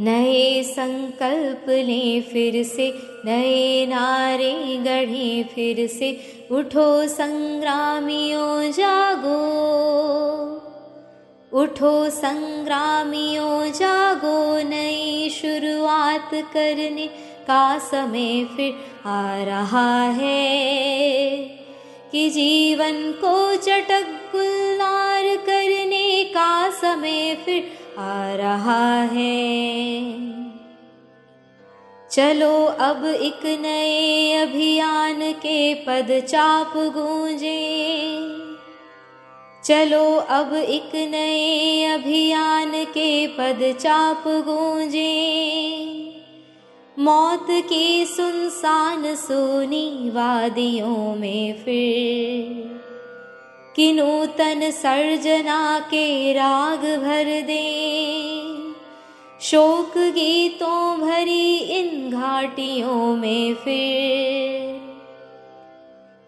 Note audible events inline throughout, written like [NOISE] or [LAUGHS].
नए संकल्प लें फिर से नए नारे गढ़े फिर से उठो संग्रामियों जागो उठो संग्रामियों जागो नई शुरुआत करने का समय फिर आ रहा है कि जीवन को चटक गुल्लार करने का समय फिर आ रहा है चलो अब एक नए अभियान के चाप गूंजे चलो अब एक नए अभियान के पद चाप गूंजे मौत की सुनसान सोनी वादियों में फिर कि नूतन सर्जना के राग भर दे शोक गीतों भरी इन घाटियों में फिर,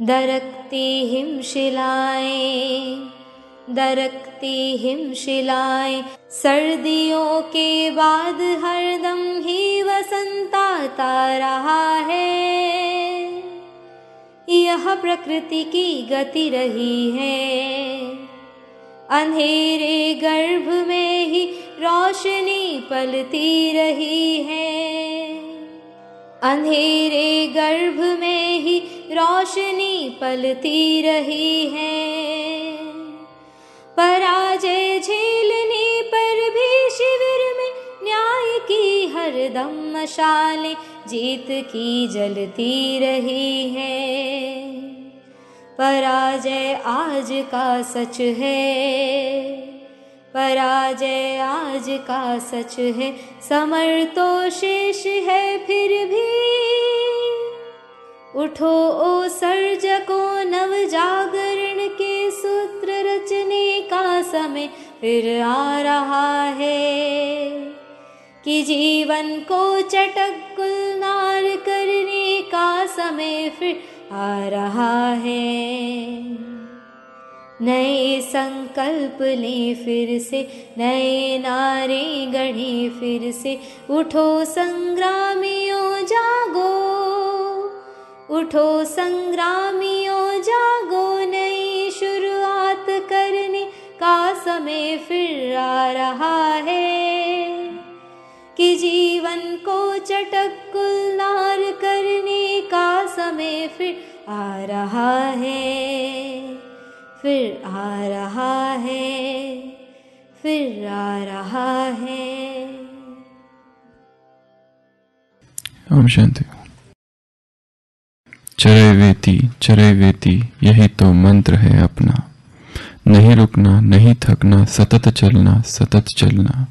दरकती हिम सर्दियों के बाद हरदम ही ही आता रहा है यह प्रकृति की गति रही है अंधेरे गर्भ में ही रोशनी पलती रही है अंधेरे गर्भ में ही रोशनी पलती रही है पराजय झेलने पर भी शिविर में न्याय की हरदम मशाले जीत की जलती रही है पराजय आज का सच है पराजय आज का सच है समर तो शेष है फिर भी उठो ओ सर्जकों नव जागरण के सूत्र रचने का समय फिर आ रहा है कि जीवन को चटक गुलनार करने का समय फिर आ रहा है नए संकल्प ले फिर से नए नारे गढ़े फिर से उठो संग्रामियों जागो उठो संग्रामियों जागो नई शुरुआत करने का समय फिर आ रहा है कि जीवन को चटक गुल्लार करने का समय फिर आ रहा है फिर आ रहा है फिर आ रहा है ओम शांति चरे वेती चरे वेती यही तो मंत्र है अपना नहीं रुकना नहीं थकना सतत चलना सतत चलना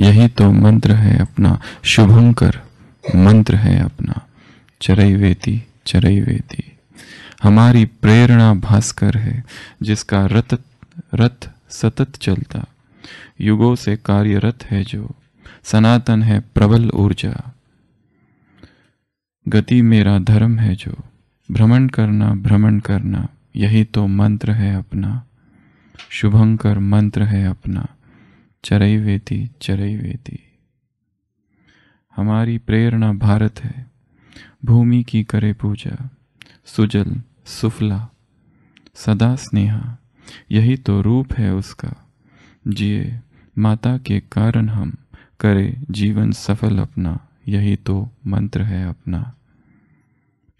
यही तो मंत्र है अपना शुभंकर मंत्र है अपना चरई वेती चरई वेती हमारी प्रेरणा भास्कर है जिसका रत रथ सतत चलता युगों से कार्यरत है जो सनातन है प्रबल ऊर्जा गति मेरा धर्म है जो भ्रमण करना भ्रमण करना यही तो मंत्र है अपना शुभंकर मंत्र है अपना चरई वेती चरई वेती हमारी प्रेरणा भारत है भूमि की करे पूजा सुजल सुफला सदा स्नेहा यही तो रूप है उसका जिए माता के कारण हम करे जीवन सफल अपना यही तो मंत्र है अपना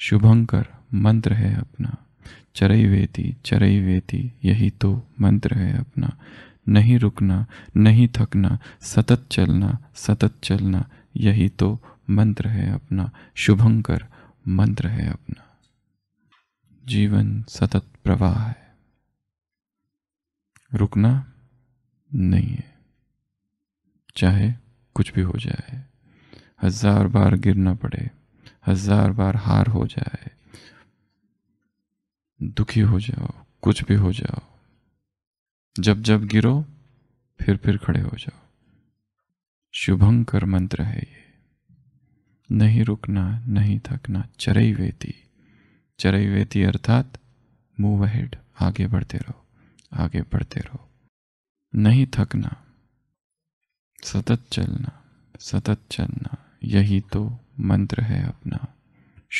शुभंकर मंत्र है अपना चरई वेती चरई वेती यही तो मंत्र है अपना नहीं रुकना नहीं थकना सतत चलना सतत चलना यही तो मंत्र है अपना शुभंकर मंत्र है अपना जीवन सतत प्रवाह है रुकना नहीं है चाहे कुछ भी हो जाए हजार बार गिरना पड़े हजार बार हार हो जाए दुखी हो जाओ कुछ भी हो जाओ जब जब गिरो फिर फिर खड़े हो जाओ शुभंकर मंत्र है ये नहीं रुकना नहीं थकना चरई वेती चरई वेती अर्थात मूव हेड आगे बढ़ते रहो आगे बढ़ते रहो नहीं थकना सतत चलना सतत चलना यही तो मंत्र है अपना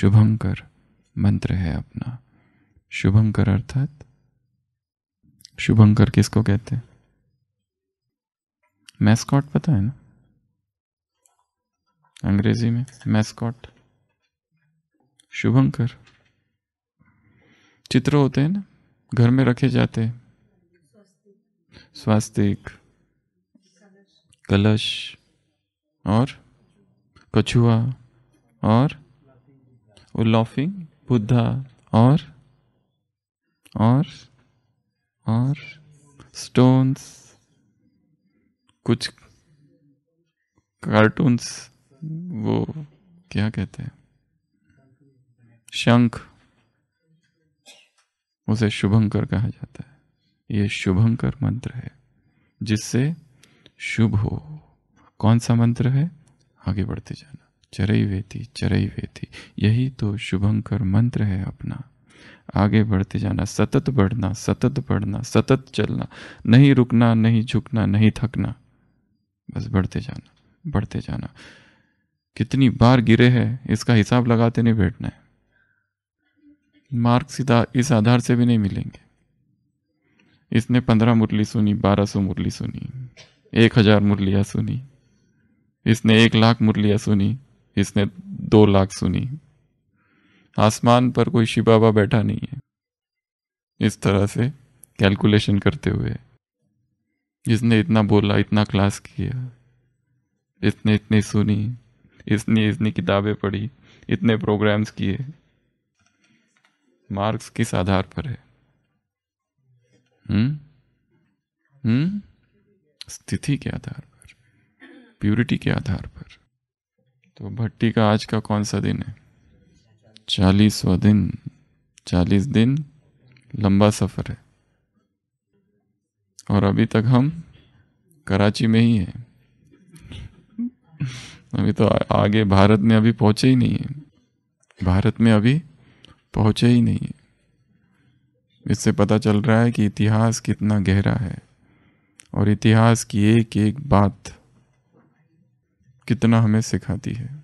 शुभंकर मंत्र है अपना शुभंकर अर्थात शुभंकर किसको कहते हैं मैस्कॉट पता है ना अंग्रेजी में मैस्कॉट शुभंकर चित्र होते हैं ना घर में रखे जाते हैं स्वास्तिक कलश और कछुआ और लॉफिंग बुद्धा और और और स्टोन्स कुछ कार्टून्स वो क्या कहते हैं शंख उसे शुभंकर कहा जाता है ये शुभंकर मंत्र है जिससे शुभ हो कौन सा मंत्र है आगे बढ़ते जाना चरई वेती चरई वेती यही तो शुभंकर मंत्र है अपना आगे बढ़ते जाना सतत बढ़ना सतत बढ़ना सतत चलना नहीं रुकना नहीं झुकना नहीं थकना बस बढ़ते जाना बढ़ते जाना कितनी बार गिरे हैं इसका हिसाब लगाते नहीं बैठना है मार्क सीधा इस आधार से भी नहीं मिलेंगे इसने पंद्रह मुरली सुनी बारह सौ मुरली सुनी एक हजार मुरलियाँ सुनी इसने एक लाख मुरलियाँ सुनी इसने दो लाख सुनी आसमान पर कोई शिव बाबा बैठा नहीं है इस तरह से कैलकुलेशन करते हुए जिसने इतना बोला इतना क्लास किया इसने इतनी सुनी इसने इतनी किताबें पढ़ी इतने प्रोग्राम्स किए मार्क्स किस आधार पर है हम्म? हम्म? स्थिति के आधार पर प्यूरिटी के आधार पर तो भट्टी का आज का कौन सा दिन है चालीसवा दिन चालीस दिन लंबा सफ़र है और अभी तक हम कराची में ही हैं अभी तो आगे भारत में अभी पहुँचे ही नहीं है भारत में अभी पहुँचे ही नहीं है इससे पता चल रहा है कि इतिहास कितना गहरा है और इतिहास की एक एक बात कितना हमें सिखाती है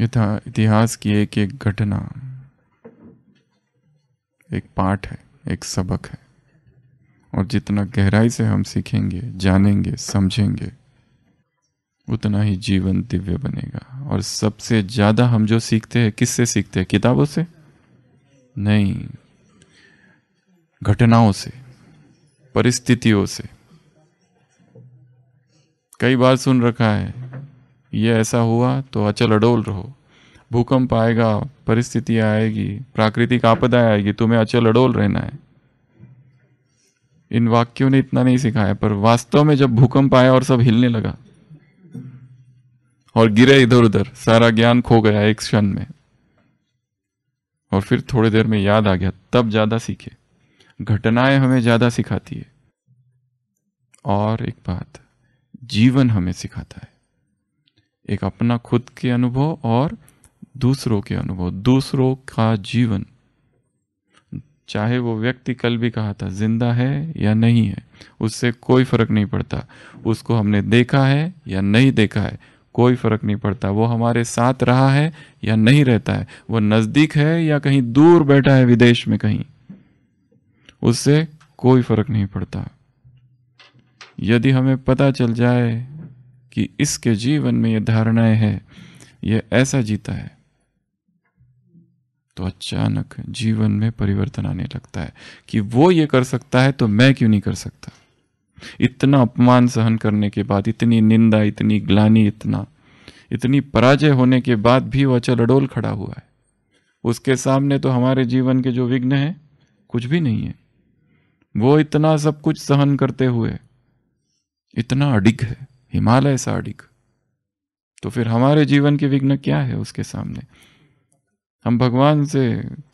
यथा इतिहास की एक एक घटना एक पाठ है एक सबक है और जितना गहराई से हम सीखेंगे जानेंगे समझेंगे उतना ही जीवन दिव्य बनेगा और सबसे ज़्यादा हम जो सीखते हैं किससे सीखते हैं किताबों से नहीं घटनाओं से परिस्थितियों से कई बार सुन रखा है ये ऐसा हुआ तो अचल अडोल रहो भूकंप आएगा परिस्थिति आएगी प्राकृतिक आपदा आएगी तुम्हें अचल अडोल रहना है इन वाक्यों ने इतना नहीं सिखाया पर वास्तव में जब भूकंप आया और सब हिलने लगा और गिरे इधर उधर सारा ज्ञान खो गया एक क्षण में और फिर थोड़ी देर में याद आ गया तब ज्यादा सीखे घटनाएं हमें ज्यादा सिखाती है और एक बात जीवन हमें सिखाता है एक अपना खुद के अनुभव और दूसरों के अनुभव दूसरों का जीवन चाहे वो व्यक्ति कल भी कहा था जिंदा है या नहीं है उससे कोई फर्क नहीं पड़ता उसको हमने देखा है या नहीं देखा है कोई फर्क नहीं पड़ता वो हमारे साथ रहा है या नहीं रहता है वो नज़दीक है या कहीं दूर बैठा है विदेश में कहीं उससे कोई फर्क नहीं पड़ता यदि हमें पता चल जाए कि इसके जीवन में ये धारणाएं हैं ये ऐसा जीता है तो अचानक जीवन में परिवर्तन आने लगता है कि वो ये कर सकता है तो मैं क्यों नहीं कर सकता इतना अपमान सहन करने के बाद इतनी निंदा इतनी ग्लानी इतना इतनी पराजय होने के बाद भी वह अचल अडोल खड़ा हुआ है उसके सामने तो हमारे जीवन के जो विघ्न हैं कुछ भी नहीं है वो इतना सब कुछ सहन करते हुए इतना अडिग है हिमालय साड़िक तो फिर हमारे जीवन के विघ्न क्या है उसके सामने हम भगवान से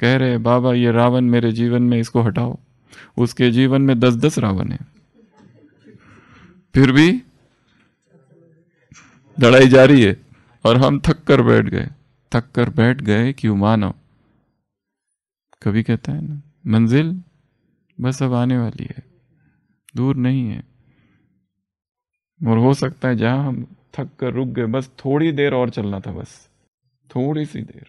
कह रहे हैं बाबा ये रावण मेरे जीवन में इसको हटाओ उसके जीवन में दस दस रावण है फिर भी लड़ाई जारी है और हम थक कर बैठ गए थक कर बैठ गए क्यों मानो कभी कहता है ना मंजिल बस अब आने वाली है दूर नहीं है और हो सकता है जहां हम थक कर रुक गए बस थोड़ी देर और चलना था बस थोड़ी सी देर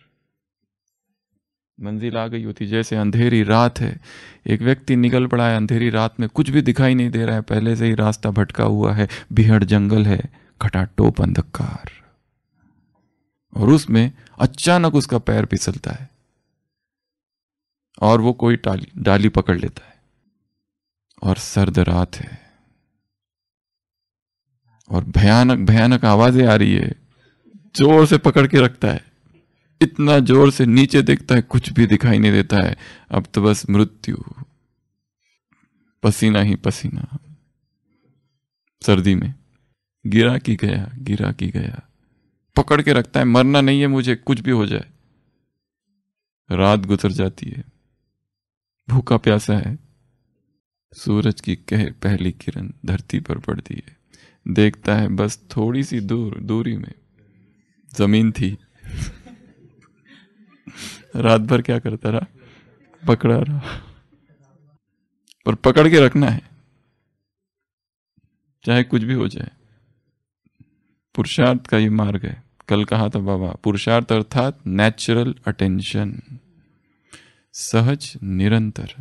मंजिल आ गई होती जैसे अंधेरी रात है एक व्यक्ति निकल पड़ा है अंधेरी रात में कुछ भी दिखाई नहीं दे रहा है पहले से ही रास्ता भटका हुआ है बिहड़ जंगल है टोप अंधकार और उसमें अचानक उसका पैर फिसलता है और वो कोई डाली पकड़ लेता है और सर्द रात है और भयानक भयानक आवाजें आ रही है जोर से पकड़ के रखता है इतना जोर से नीचे देखता है कुछ भी दिखाई नहीं देता है अब तो बस मृत्यु पसीना ही पसीना सर्दी में गिरा की गया गिरा की गया पकड़ के रखता है मरना नहीं है मुझे कुछ भी हो जाए रात गुजर जाती है भूखा प्यासा है सूरज की कह पहली किरण धरती पर पड़ती है देखता है बस थोड़ी सी दूर दूरी में जमीन थी रात भर क्या करता रहा पकड़ा रहा पर पकड़ के रखना है चाहे कुछ भी हो जाए पुरुषार्थ का ये मार्ग है कल कहा था बाबा पुरुषार्थ अर्थात नेचुरल अटेंशन सहज निरंतर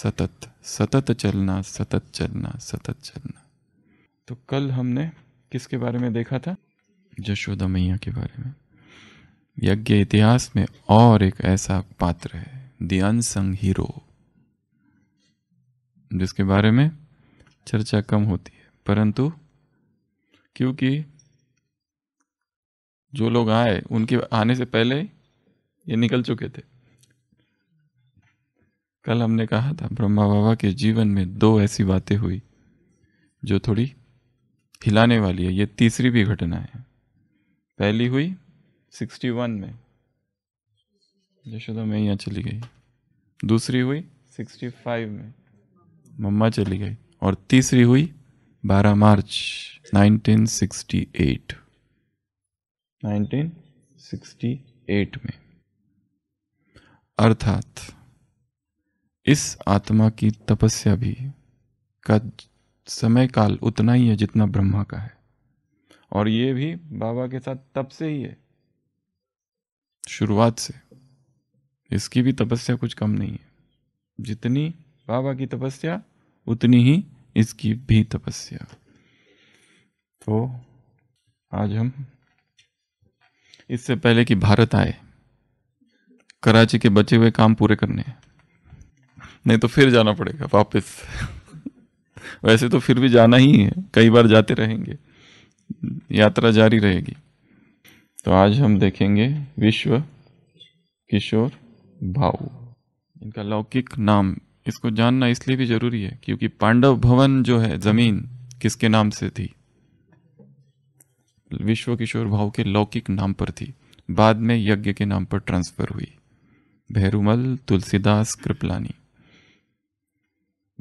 सतत सतत चलना सतत चलना सतत चलना तो कल हमने किसके बारे में देखा था जशोदा मैया के बारे में यज्ञ इतिहास में और एक ऐसा पात्र है दियानसंग हीरो जिसके बारे में चर्चा कम होती है परंतु क्योंकि जो लोग आए उनके आने से पहले ये निकल चुके थे कल हमने कहा था ब्रह्मा बाबा के जीवन में दो ऐसी बातें हुई जो थोड़ी हिलाने वाली है ये तीसरी भी घटना है पहली हुई 61 में यशोदा मैया चली गई दूसरी हुई 65 में मम्मा चली गई और तीसरी हुई 12 मार्च 1968 1968 में अर्थात इस आत्मा की तपस्या भी का समय काल उतना ही है जितना ब्रह्मा का है और ये भी बाबा के साथ तब से ही है शुरुआत से इसकी भी तपस्या कुछ कम नहीं है जितनी बाबा की तपस्या उतनी ही इसकी भी तपस्या तो आज हम इससे पहले कि भारत आए कराची के बचे हुए काम पूरे करने हैं नहीं तो फिर जाना पड़ेगा वापस वैसे तो फिर भी जाना ही है कई बार जाते रहेंगे यात्रा जारी रहेगी तो आज हम देखेंगे विश्व किशोर भाऊ इनका लौकिक नाम इसको जानना इसलिए भी जरूरी है क्योंकि पांडव भवन जो है जमीन किसके नाम से थी विश्व किशोर भाव के लौकिक नाम पर थी बाद में यज्ञ के नाम पर ट्रांसफर हुई भैरूमल तुलसीदास कृपलानी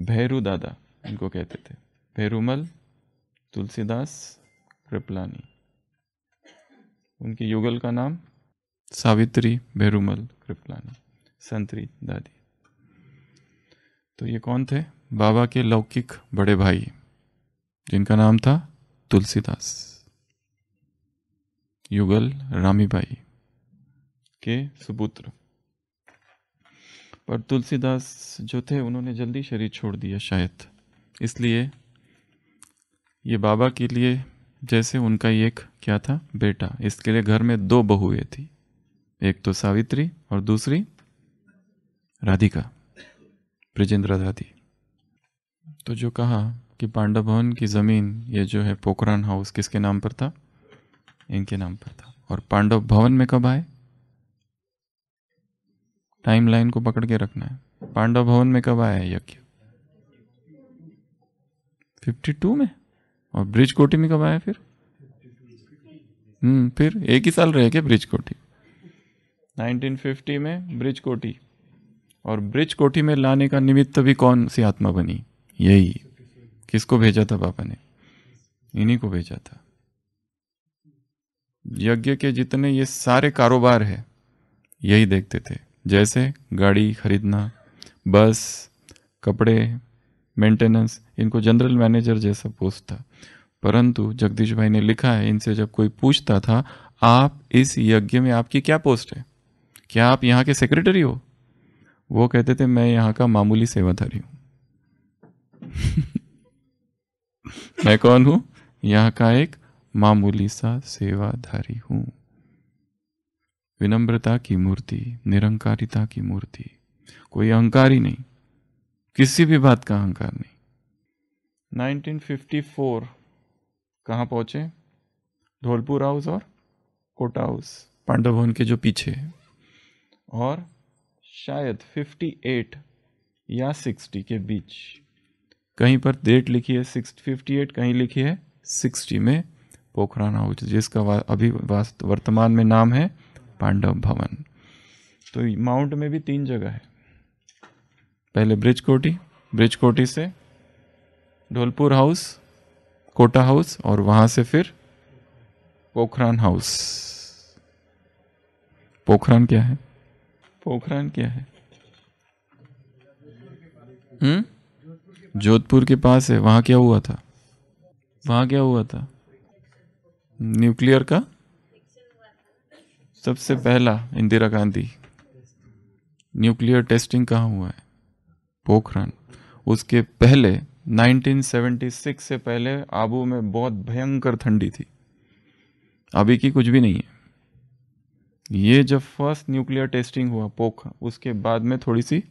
भैरू दादा इनको कहते थे भैरूमल तुलसीदास कृपलानी उनके युगल का नाम सावित्री भैरूमल कृपलानी संतरी दादी तो ये कौन थे बाबा के लौकिक बड़े भाई जिनका नाम था तुलसीदास युगल रामीबाई के सुपुत्र पर तुलसीदास जो थे उन्होंने जल्दी शरीर छोड़ दिया शायद इसलिए ये बाबा के लिए जैसे उनका एक क्या था बेटा इसके लिए घर में दो बहुएं थी एक तो सावित्री और दूसरी राधिका ब्रजेंद्र दादी तो जो कहा कि पांडव भवन की ज़मीन ये जो है पोखरण हाउस किसके नाम पर था इनके नाम पर था और पांडव भवन में कब आए टाइम लाइन को पकड़ के रखना है पांडव भवन में कब आया यज्ञ फिफ्टी टू में और ब्रिज कोटी में कब आया फिर हम्म फिर एक ही साल रह गया ब्रिज कोटी 1950 में ब्रिज कोटी और ब्रिज कोठी में लाने का निमित्त भी कौन सी आत्मा बनी यही किसको भेजा था पापा ने इन्हीं को भेजा था यज्ञ के जितने ये सारे कारोबार है यही देखते थे जैसे गाड़ी खरीदना बस कपड़े मेंटेनेंस इनको जनरल मैनेजर जैसा पोस्ट था परंतु जगदीश भाई ने लिखा है इनसे जब कोई पूछता था आप इस यज्ञ में आपकी क्या पोस्ट है क्या आप यहाँ के सेक्रेटरी हो वो कहते थे मैं यहाँ का मामूली सेवाधारी हूँ [LAUGHS] मैं कौन हूँ यहाँ का एक मामूली सा सेवाधारी हूँ विनम्रता की मूर्ति निरंकारिता की मूर्ति कोई अहंकार ही नहीं किसी भी बात का अहंकार नहीं 1954 कहाँ पहुँचे धौलपुर हाउस और कोटा हाउस पांडव भवन के जो पीछे है और शायद 58 या 60 के बीच कहीं पर डेट लिखी है सिक्स फिफ्टी एट कहीं लिखी है सिक्सटी में पोखरान हाउस जिसका वा, अभी वर्तमान में नाम है पांडव भवन तो माउंट में भी तीन जगह है पहले ब्रिज कोटी ब्रिज कोटी से ढोलपुर हाउस कोटा हाउस और वहां से फिर पोखरान हाउस पोखरान क्या है पोखरान क्या है हम्म जोधपुर के पास है वहाँ क्या हुआ था वहाँ क्या हुआ था न्यूक्लियर का सबसे पहला इंदिरा गांधी न्यूक्लियर टेस्टिंग कहाँ हुआ है पोखरण उसके पहले 1976 से पहले आबू में बहुत भयंकर ठंडी थी अभी की कुछ भी नहीं है ये जब फर्स्ट न्यूक्लियर टेस्टिंग हुआ पोखर उसके बाद में थोड़ी सी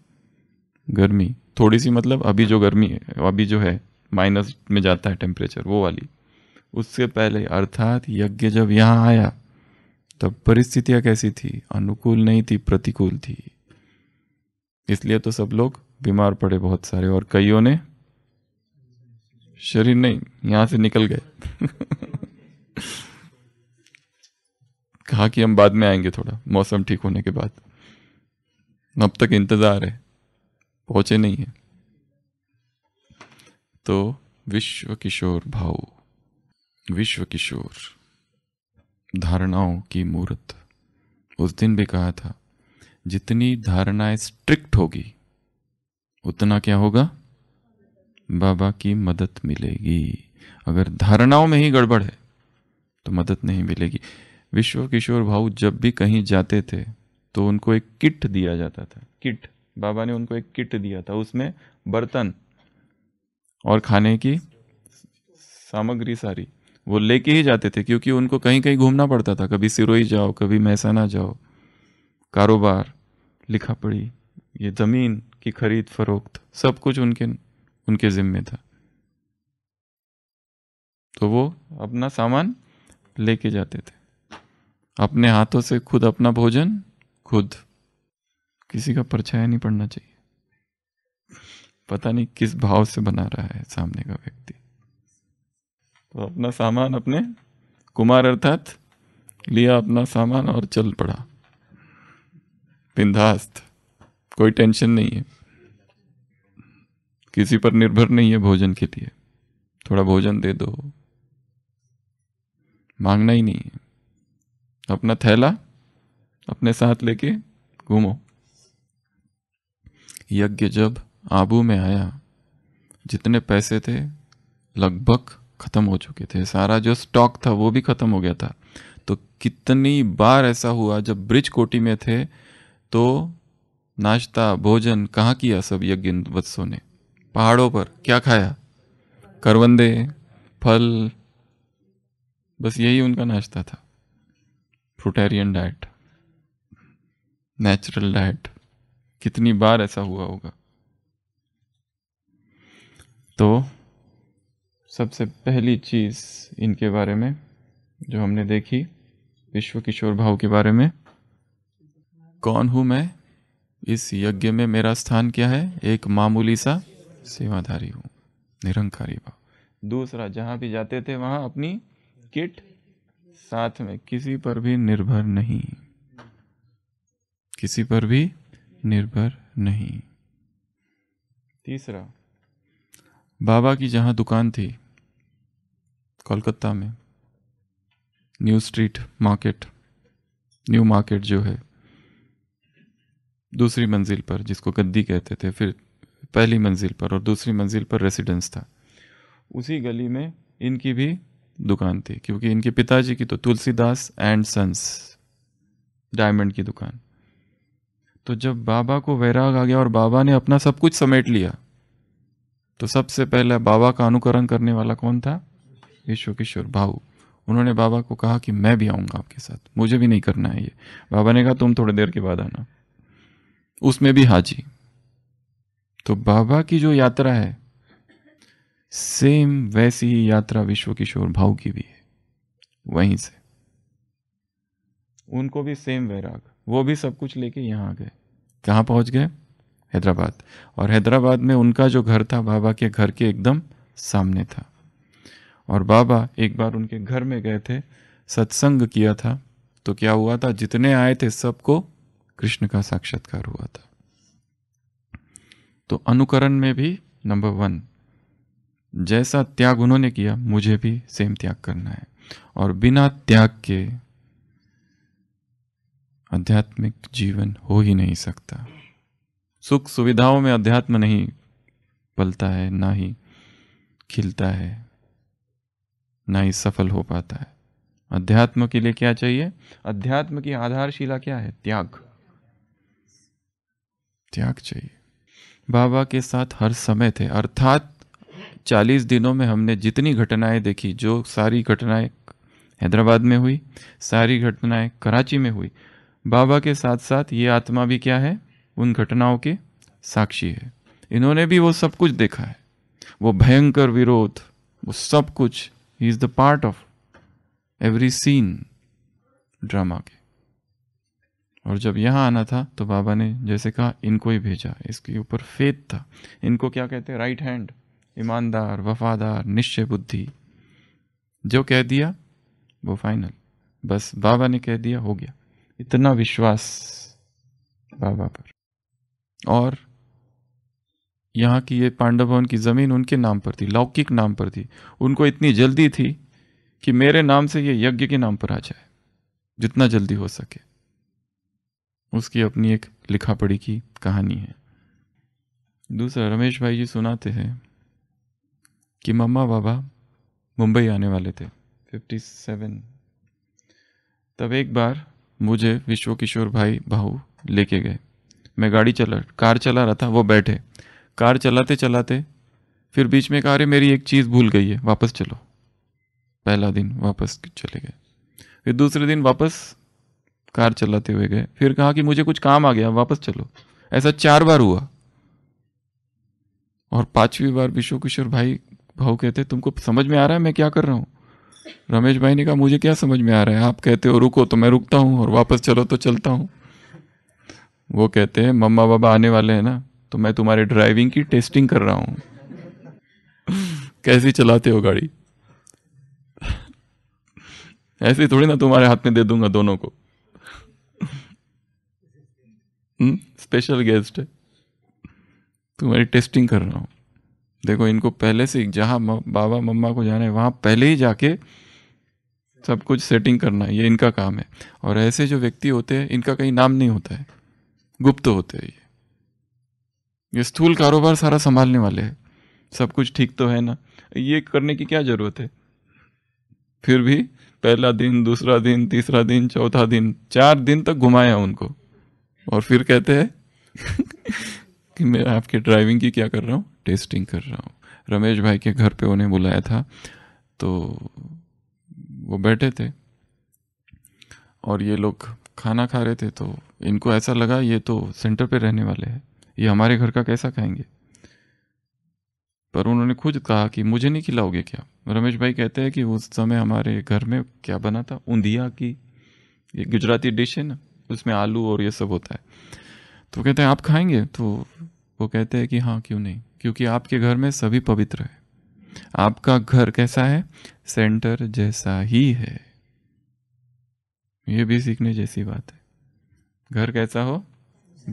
गर्मी थोड़ी सी मतलब अभी जो गर्मी है अभी जो है माइनस में जाता है टेम्परेचर वो वाली उससे पहले अर्थात यज्ञ जब यहाँ आया तब परिस्थितियाँ कैसी थी अनुकूल नहीं थी प्रतिकूल थी इसलिए तो सब लोग बीमार पड़े बहुत सारे और कईयों ने शरीर नहीं यहां से निकल गए [LAUGHS] कहा कि हम बाद में आएंगे थोड़ा मौसम ठीक होने के बाद अब तक इंतज़ार है पहुंचे नहीं है तो विश्व किशोर भाव विश्व किशोर धारणाओं की मूर्त उस दिन भी कहा था जितनी धारणाएं स्ट्रिक्ट होगी उतना क्या होगा बाबा की मदद मिलेगी अगर धारणाओं में ही गड़बड़ है तो मदद नहीं मिलेगी विश्व किशोर भाऊ जब भी कहीं जाते थे तो उनको एक किट दिया जाता था किट बाबा ने उनको एक किट दिया था उसमें बर्तन और खाने की सामग्री सारी वो लेके ही जाते थे क्योंकि उनको कहीं कहीं घूमना पड़ता था कभी सिरोही जाओ कभी महसाना जाओ कारोबार लिखा पढ़ी ये ज़मीन की खरीद फरोख्त सब कुछ उनके उनके ज़िम्मे था तो वो अपना सामान लेके जाते थे अपने हाथों से खुद अपना भोजन खुद किसी का परछाया नहीं पड़ना चाहिए पता नहीं किस भाव से बना रहा है सामने का व्यक्ति तो अपना सामान अपने कुमार अर्थात लिया अपना सामान और चल पड़ा बिंदास्त कोई टेंशन नहीं है किसी पर निर्भर नहीं है भोजन के लिए थोड़ा भोजन दे दो मांगना ही नहीं है अपना थैला अपने साथ लेके घूमो यज्ञ जब आबू में आया जितने पैसे थे लगभग खत्म हो चुके थे सारा जो स्टॉक था वो भी खत्म हो गया था तो कितनी बार ऐसा हुआ जब ब्रिज कोटी में थे तो नाश्ता भोजन कहाँ किया सब यज्ञ वत्सों ने पहाड़ों पर क्या खाया करवंदे फल बस यही उनका नाश्ता था फ्रूटेरियन डाइट नेचुरल डाइट कितनी बार ऐसा हुआ होगा तो सबसे पहली चीज़ इनके बारे में जो हमने देखी विश्व किशोर भाव के बारे में कौन हूँ मैं इस यज्ञ में मेरा स्थान क्या है एक मामूली सा सेवाधारी हूँ निरंकारी भाव दूसरा जहाँ भी जाते थे वहाँ अपनी किट साथ में किसी पर भी निर्भर नहीं किसी पर भी निर्भर नहीं तीसरा बाबा की जहाँ दुकान थी कोलकाता में new street market new market जो है दूसरी मंजिल पर जिसको गद्दी कहते थे फिर पहली मंजिल पर और दूसरी मंजिल पर रेसिडेंस था उसी गली में इनकी भी दुकान थी क्योंकि इनके पिताजी की तो तुलसीदास एंड सन्स डायमंड की दुकान तो जब बाबा को वैराग आ गया और बाबा ने अपना सब कुछ समेट लिया तो सबसे पहले बाबा का अनुकरण करने वाला कौन था यशो किशोर भाऊ उन्होंने बाबा को कहा कि मैं भी आऊँगा आपके साथ मुझे भी नहीं करना है ये बाबा ने कहा तुम थोड़ी देर के बाद आना उसमें भी हाजी तो बाबा की जो यात्रा है सेम वैसी ही यात्रा विश्व किशोर भाव की भी है वहीं से उनको भी सेम वैराग वो भी सब कुछ लेके यहाँ आ गए कहाँ पहुंच गए हैदराबाद और हैदराबाद में उनका जो घर था बाबा के घर के एकदम सामने था और बाबा एक बार उनके घर में गए थे सत्संग किया था तो क्या हुआ था जितने आए थे सबको कृष्ण का साक्षात्कार हुआ था तो अनुकरण में भी नंबर वन जैसा त्याग उन्होंने किया मुझे भी सेम त्याग करना है और बिना त्याग के आध्यात्मिक जीवन हो ही नहीं सकता सुख सुविधाओं में अध्यात्म नहीं पलता है ना ही खिलता है ना ही सफल हो पाता है अध्यात्म के लिए क्या चाहिए अध्यात्म की आधारशिला क्या है त्याग त्याग चाहिए बाबा के साथ हर समय थे अर्थात चालीस दिनों में हमने जितनी घटनाएं देखी जो सारी घटनाएं हैदराबाद में हुई सारी घटनाएं कराची में हुई बाबा के साथ साथ ये आत्मा भी क्या है उन घटनाओं के साक्षी है इन्होंने भी वो सब कुछ देखा है वो भयंकर विरोध वो सब कुछ ही is the part of every scene drama के और जब यहाँ आना था तो बाबा ने जैसे कहा इनको ही भेजा इसके ऊपर फेत था इनको क्या कहते हैं राइट हैंड ईमानदार वफादार निश्चय बुद्धि जो कह दिया वो फाइनल बस बाबा ने कह दिया हो गया इतना विश्वास बाबा पर और यहाँ की ये पांडव भवन की जमीन उनके नाम पर थी लौकिक नाम पर थी उनको इतनी जल्दी थी कि मेरे नाम से ये यज्ञ के नाम पर आ जाए जितना जल्दी हो सके उसकी अपनी एक लिखा पढ़ी की कहानी है दूसरा रमेश भाई जी सुनाते हैं कि मम्मा बाबा मुंबई आने वाले थे 57 तब एक बार मुझे विश्व किशोर भाई भाऊ लेके गए मैं गाड़ी चला कार चला रहा था वो बैठे कार चलाते चलाते फिर बीच में कहा अरे मेरी एक चीज़ भूल गई है वापस चलो पहला दिन वापस चले गए फिर दूसरे दिन वापस कार चलाते हुए गए फिर कहा कि मुझे कुछ काम आ गया वापस चलो ऐसा चार बार हुआ और पांचवी बार विश्व किशोर भाई भाव कहते तुमको समझ में आ रहा है मैं क्या कर रहा हूँ रमेश भाई ने कहा मुझे क्या समझ में आ रहा है आप कहते हो रुको तो मैं रुकता हूँ और वापस चलो तो चलता हूँ वो कहते हैं मम्मा बाबा आने वाले हैं ना तो मैं तुम्हारे ड्राइविंग की टेस्टिंग कर रहा हूँ कैसी चलाते हो गाड़ी ऐसे थोड़ी ना तुम्हारे हाथ में दे दूंगा दोनों को स्पेशल हम्म, गेस्ट है तुम्हारी तो टेस्टिंग कर रहा हूँ देखो इनको पहले से जहाँ बाबा मम्मा को जाना है वहाँ पहले ही जाके सब कुछ सेटिंग करना ये इनका काम है और ऐसे जो व्यक्ति होते हैं इनका कहीं नाम नहीं होता है गुप्त होते हैं ये ये स्थूल कारोबार सारा संभालने वाले हैं सब कुछ ठीक तो है ना ये करने की क्या ज़रूरत है फिर भी पहला दिन दूसरा दिन तीसरा दिन चौथा दिन चार दिन तक घुमाया उनको और फिर कहते हैं [LAUGHS] कि मैं आपके ड्राइविंग की क्या कर रहा हूँ टेस्टिंग कर रहा हूँ रमेश भाई के घर पे उन्हें बुलाया था तो वो बैठे थे और ये लोग खाना खा रहे थे तो इनको ऐसा लगा ये तो सेंटर पे रहने वाले हैं ये हमारे घर का कैसा खाएंगे पर उन्होंने खुद कहा कि मुझे नहीं खिलाओगे क्या रमेश भाई कहते हैं कि उस समय हमारे घर में क्या बना था उंधिया की ये गुजराती डिश है ना उसमें आलू और ये सब होता है तो कहते हैं आप खाएंगे तो वो कहते हैं कि हाँ क्यों नहीं क्योंकि आपके घर में सभी पवित्र है आपका घर कैसा है सेंटर जैसा ही है ये भी सीखने जैसी बात है घर कैसा हो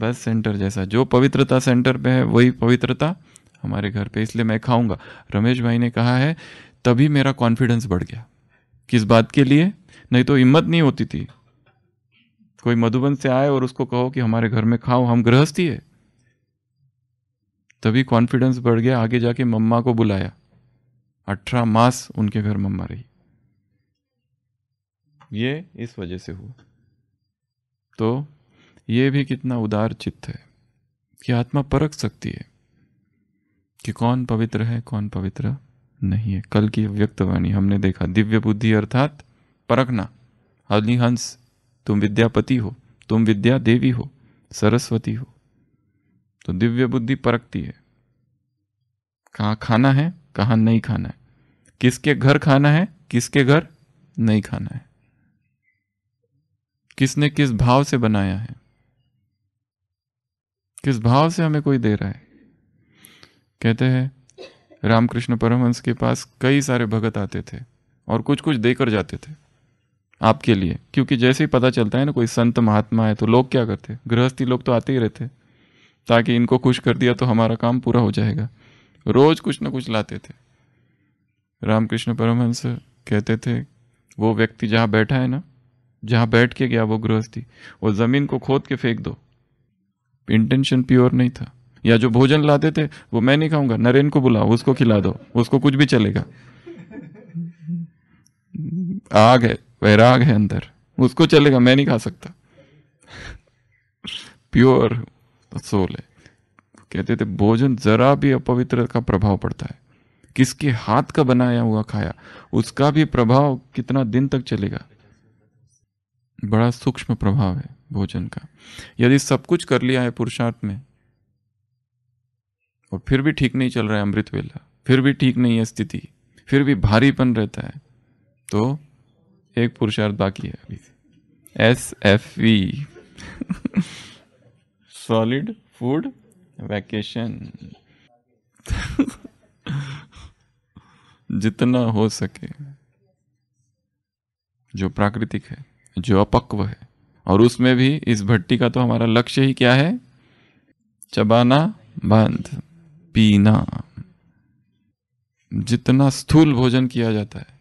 बस सेंटर जैसा जो पवित्रता सेंटर पे है वही पवित्रता हमारे घर पे इसलिए मैं खाऊंगा रमेश भाई ने कहा है तभी मेरा कॉन्फिडेंस बढ़ गया किस बात के लिए नहीं तो हिम्मत नहीं होती थी कोई मधुबन से आए और उसको कहो कि हमारे घर में खाओ हम गृहस्थी है तभी कॉन्फिडेंस बढ़ गया आगे जाके मम्मा को बुलाया अठारह मास उनके घर मम्मा रही ये इस वजह से हुआ तो ये भी कितना उदार चित्त है कि आत्मा परख सकती है कि कौन पवित्र है कौन पवित्र नहीं है कल की व्यक्तवाणी हमने देखा दिव्य बुद्धि अर्थात परखना हलिहंस तुम विद्यापति हो तुम विद्या देवी हो सरस्वती हो तो दिव्य बुद्धि परखती है कहाँ खाना है कहाँ नहीं खाना है किसके घर खाना है किसके घर नहीं खाना है किसने किस भाव से बनाया है किस भाव से हमें कोई दे रहा है कहते हैं रामकृष्ण परमहंस के पास कई सारे भगत आते थे और कुछ कुछ देकर जाते थे आपके लिए क्योंकि जैसे ही पता चलता है ना कोई संत महात्मा है तो लोग क्या करते गृहस्थी लोग तो आते ही रहते ताकि इनको खुश कर दिया तो हमारा काम पूरा हो जाएगा रोज कुछ ना कुछ लाते थे रामकृष्ण परमहंस कहते थे वो व्यक्ति जहाँ बैठा है ना जहाँ बैठ के गया वो गृहस्थी वो ज़मीन को खोद के फेंक दो इंटेंशन प्योर नहीं था या जो भोजन लाते थे वो मैं नहीं खाऊंगा नरेन को बुलाओ उसको खिला दो उसको कुछ भी चलेगा आग है वैराग है अंदर उसको चलेगा मैं नहीं खा सकता प्योर सोल है कहते थे भोजन जरा भी अपवित्र का प्रभाव पड़ता है किसके हाथ का बनाया हुआ खाया उसका भी प्रभाव कितना दिन तक चलेगा बड़ा सूक्ष्म प्रभाव है भोजन का यदि सब कुछ कर लिया है पुरुषार्थ में और फिर भी ठीक नहीं चल रहा है अमृत वेला फिर भी ठीक नहीं है स्थिति फिर भी भारीपन रहता है तो एक पुरुषार्थ बाकी है S F V solid food vacation जितना हो सके जो प्राकृतिक है जो अपक्व है और उसमें भी इस भट्टी का तो हमारा लक्ष्य ही क्या है चबाना बंद पीना जितना स्थूल भोजन किया जाता है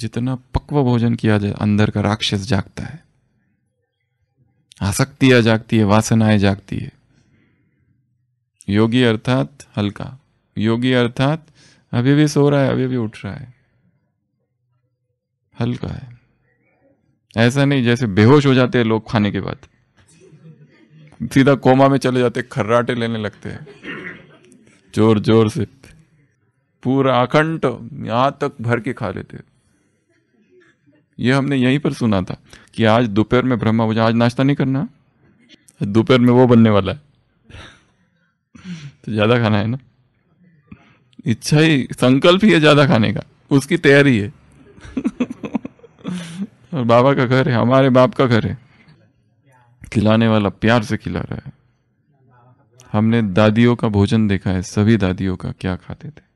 जितना पक्व भोजन किया जाए अंदर का राक्षस जागता है आसक्तियां जागती है वासनाएं जागती है योगी अर्थात हल्का योगी अर्थात अभी भी सो रहा है अभी भी उठ रहा है हल्का है ऐसा नहीं जैसे बेहोश हो जाते हैं लोग खाने के बाद सीधा कोमा में चले जाते खर्राटे लेने लगते हैं जोर जोर से पूरा अखंड यहां तक भर के खा लेते हैं ये हमने यहीं पर सुना था कि आज दोपहर में ब्रह्मा पूजा आज नाश्ता नहीं करना दोपहर में वो बनने वाला है तो ज़्यादा खाना है ना इच्छा ही संकल्प ही है ज़्यादा खाने का उसकी तैयारी है और बाबा का घर है हमारे बाप का घर है खिलाने वाला प्यार से खिला रहा है हमने दादियों का भोजन देखा है सभी दादियों का क्या खाते थे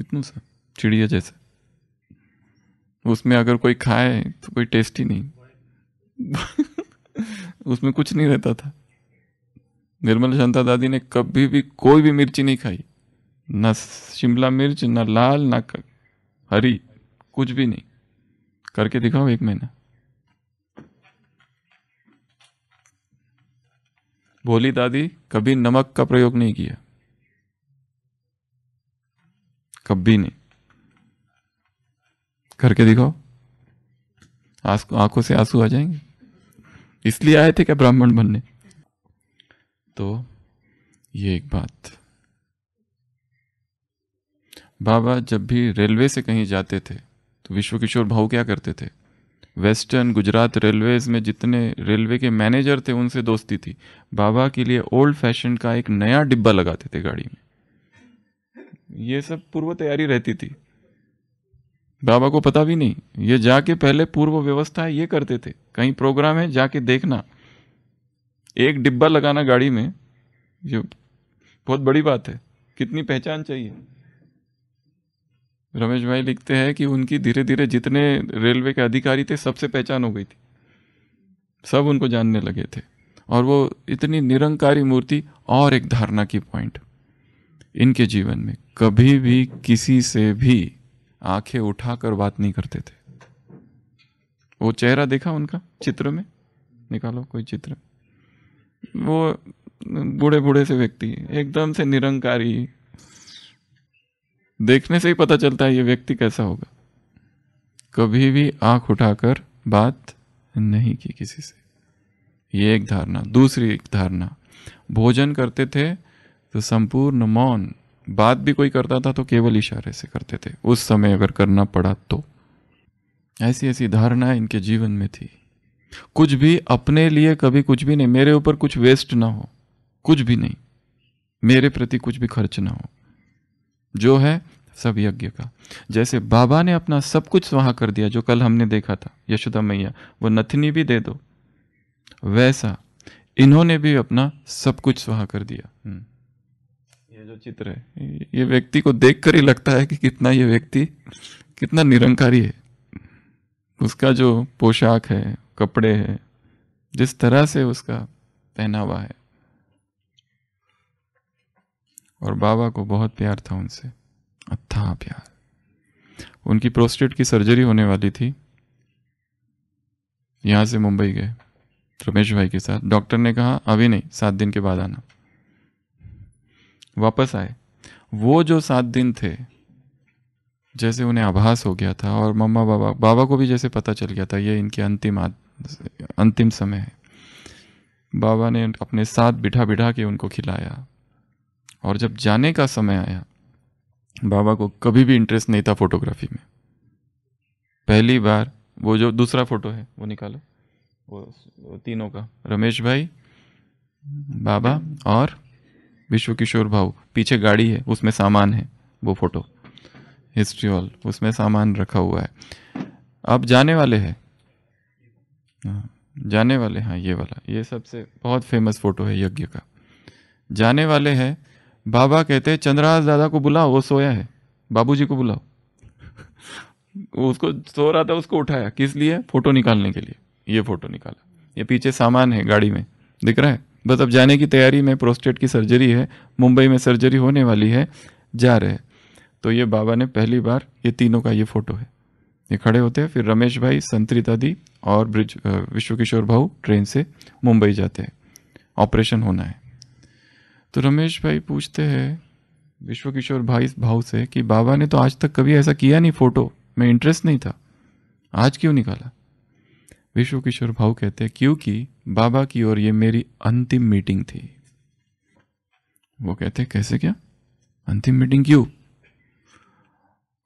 इतना सा चिड़िया जैसा उसमें अगर कोई खाए तो कोई टेस्ट ही नहीं उसमें कुछ नहीं रहता था निर्मल शांता दादी ने कभी भी कोई भी मिर्ची नहीं खाई ना शिमला मिर्च ना लाल ना हरी कुछ भी नहीं करके दिखाओ एक महीना भोली दादी कभी नमक का प्रयोग नहीं किया कभी नहीं करके दिखाओ आंखों से आंसू आ जाएंगे इसलिए आए थे क्या ब्राह्मण बनने तो ये एक बात बाबा जब भी रेलवे से कहीं जाते थे तो विश्व किशोर भाऊ क्या करते थे वेस्टर्न गुजरात रेलवेज में जितने रेलवे के मैनेजर थे उनसे दोस्ती थी बाबा के लिए ओल्ड फैशन का एक नया डिब्बा लगाते थे गाड़ी में ये सब पूर्व तैयारी रहती थी बाबा को पता भी नहीं ये जाके पहले पूर्व व्यवस्था ये करते थे कहीं प्रोग्राम है जाके देखना एक डिब्बा लगाना गाड़ी में ये बहुत बड़ी बात है कितनी पहचान चाहिए रमेश भाई लिखते हैं कि उनकी धीरे धीरे जितने रेलवे के अधिकारी थे सबसे पहचान हो गई थी सब उनको जानने लगे थे और वो इतनी निरंकारी मूर्ति और एक धारणा की पॉइंट इनके जीवन में कभी भी किसी से भी आंखें उठाकर बात नहीं करते थे वो चेहरा देखा उनका चित्र में निकालो कोई चित्र वो बूढ़े बूढ़े से व्यक्ति एकदम से निरंकारी देखने से ही पता चलता है ये व्यक्ति कैसा होगा कभी भी आंख उठाकर बात नहीं की किसी से ये एक धारणा दूसरी एक धारणा भोजन करते थे तो संपूर्ण मौन बात भी कोई करता था तो केवल इशारे से करते थे उस समय अगर करना पड़ा तो ऐसी ऐसी धारणा इनके जीवन में थी कुछ भी अपने लिए कभी कुछ भी नहीं मेरे ऊपर कुछ वेस्ट ना हो कुछ भी नहीं मेरे प्रति कुछ भी खर्च ना हो जो है सब यज्ञ का जैसे बाबा ने अपना सब कुछ वहां कर दिया जो कल हमने देखा था यशोदा मैया वो नथनी भी दे दो वैसा इन्होंने भी अपना सब कुछ वहां कर दिया हम्म। जो चित्र है ये व्यक्ति को देखकर ही लगता है कि कितना ये व्यक्ति कितना निरंकारी है उसका जो पोशाक है कपड़े है जिस तरह से उसका पहनावा है और बाबा को बहुत प्यार था उनसे अथा प्यार उनकी प्रोस्टेट की सर्जरी होने वाली थी यहां से मुंबई गए रमेश भाई के साथ डॉक्टर ने कहा अभी नहीं सात दिन के बाद आना वापस आए वो जो सात दिन थे जैसे उन्हें आभास हो गया था और मम्मा बाबा बाबा को भी जैसे पता चल गया था ये इनके अंतिम अंतिम समय है बाबा ने अपने साथ बिठा बिठा के उनको खिलाया और जब जाने का समय आया बाबा को कभी भी इंटरेस्ट नहीं था फोटोग्राफी में पहली बार वो जो दूसरा फोटो है वो निकालो वो तीनों का रमेश भाई बाबा और विश्व किशोर भाव पीछे गाड़ी है उसमें सामान है वो फोटो हिस्ट्री हॉल उसमें सामान रखा हुआ है आप जाने वाले हैं हाँ, जाने वाले हाँ ये वाला ये सबसे बहुत फेमस फोटो है यज्ञ का जाने वाले हैं बाबा कहते हैं चंद्रहास दादा को बुलाओ वो सोया है बाबूजी को बुलाओ उसको सो रहा था उसको उठाया किस लिए फोटो निकालने के लिए ये फोटो निकाला ये पीछे सामान है गाड़ी में दिख रहा है बस अब जाने की तैयारी में प्रोस्टेट की सर्जरी है मुंबई में सर्जरी होने वाली है जा रहे तो ये बाबा ने पहली बार ये तीनों का ये फोटो है ये खड़े होते हैं फिर रमेश भाई संतरी दी और ब्रिज विश्व किशोर भाऊ ट्रेन से मुंबई जाते हैं ऑपरेशन होना है तो रमेश भाई पूछते हैं विश्व किशोर भाई भाऊ से कि बाबा ने तो आज तक कभी ऐसा किया नहीं फोटो में इंटरेस्ट नहीं था आज क्यों निकाला विश्व किशोर भाऊ कहते हैं क्योंकि बाबा की और ये मेरी अंतिम मीटिंग थी वो कहते कैसे क्या अंतिम मीटिंग क्यों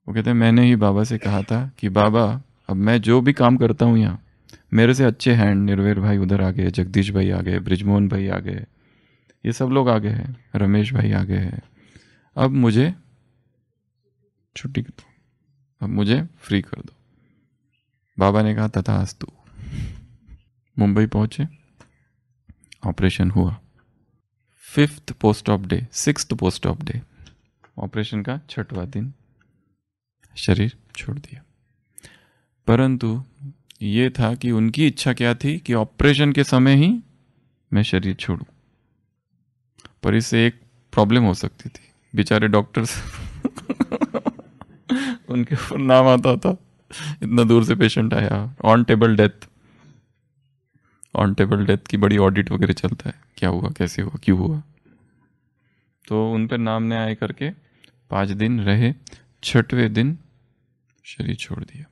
वो कहते मैंने ही बाबा से कहा था कि बाबा अब मैं जो भी काम करता हूँ यहाँ मेरे से अच्छे हैंड निर्वेर भाई उधर आ गए जगदीश भाई आ गए ब्रिजमोहन भाई आ गए ये सब लोग आ गए हैं रमेश भाई आ गए हैं अब मुझे छुट्टी दो अब मुझे फ्री कर दो बाबा ने कहा तथा तथास्तु मुंबई पहुंचे ऑपरेशन हुआ fifth post of day six post of day operation का छठवा दिन शरीर छोड़ दिया परंतु ये था कि उनकी इच्छा क्या थी कि ऑपरेशन के समय ही मैं शरीर छोड़ू पर इससे एक प्रॉब्लम हो सकती थी बेचारे डॉक्टर्स उनके ऊपर नाम आता था इतना दूर से पेशेंट आया on table death on table death की बड़ी ऑडिट वगैरह चलता है क्या हुआ कैसे हुआ क्यों हुआ तो उन पर नाम ने आए करके पाँच दिन रहे छठवें दिन शरीर छोड़ दिया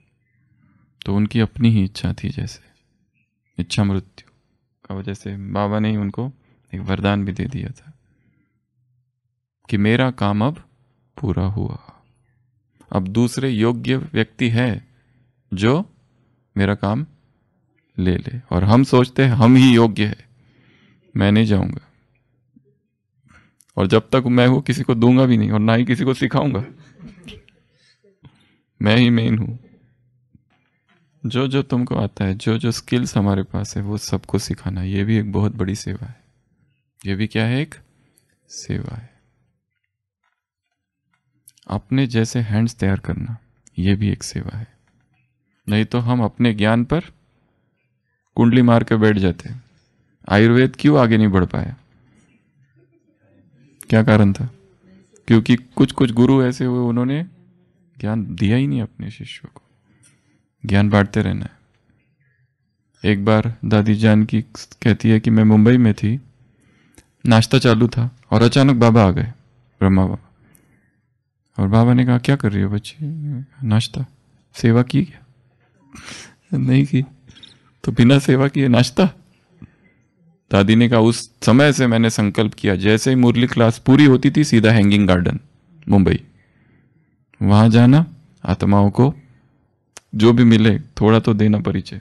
तो उनकी अपनी ही इच्छा थी जैसे इच्छा मृत्यु का वजह से बाबा ने ही उनको एक वरदान भी दे दिया था कि मेरा काम अब पूरा हुआ अब दूसरे योग्य व्यक्ति है जो मेरा काम ले ले और हम सोचते हैं हम ही योग्य है मैं नहीं जाऊंगा और जब तक मैं हूं किसी को दूंगा भी नहीं और ना ही किसी को सिखाऊंगा मैं ही मेन हूं जो जो तुमको आता है जो जो स्किल्स हमारे पास है वो सबको सिखाना ये भी एक बहुत बड़ी सेवा है ये भी क्या है एक सेवा है अपने जैसे हैंड्स तैयार करना ये भी एक सेवा है नहीं तो हम अपने ज्ञान पर कुंडली मार के बैठ जाते आयुर्वेद क्यों आगे नहीं बढ़ पाया क्या कारण था क्योंकि कुछ कुछ गुरु ऐसे हुए उन्होंने ज्ञान दिया ही नहीं अपने शिष्यों को ज्ञान बांटते रहना है एक बार दादी जान की कहती है कि मैं मुंबई में थी नाश्ता चालू था और अचानक बाबा आ गए ब्रह्मा बाबा और बाबा ने कहा क्या कर रही हो बच्ची नाश्ता सेवा की क्या [LAUGHS] नहीं की तो बिना सेवा किए नाश्ता दादी ने कहा उस समय से मैंने संकल्प किया जैसे ही मुरली क्लास पूरी होती थी सीधा हैंगिंग गार्डन मुंबई वहां जाना आत्माओं को जो भी मिले थोड़ा तो देना परिचय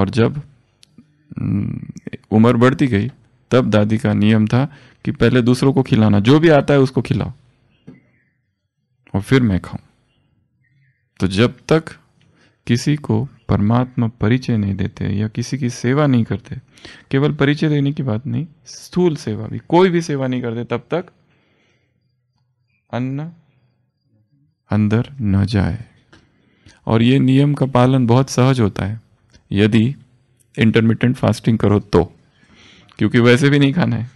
और जब हम्म, उम्र बढ़ती गई तब दादी का नियम था कि पहले दूसरों को खिलाना जो भी आता है उसको खिलाओ और फिर मैं खाऊं तो जब तक किसी को परमात्मा परिचय नहीं देते या किसी की सेवा नहीं करते केवल परिचय देने की बात नहीं स्थूल सेवा भी कोई भी सेवा नहीं करते तब तक अन्न अंदर न जाए और ये नियम का पालन बहुत सहज होता है यदि इंटरमीडियंट फास्टिंग करो तो क्योंकि वैसे भी नहीं खाना है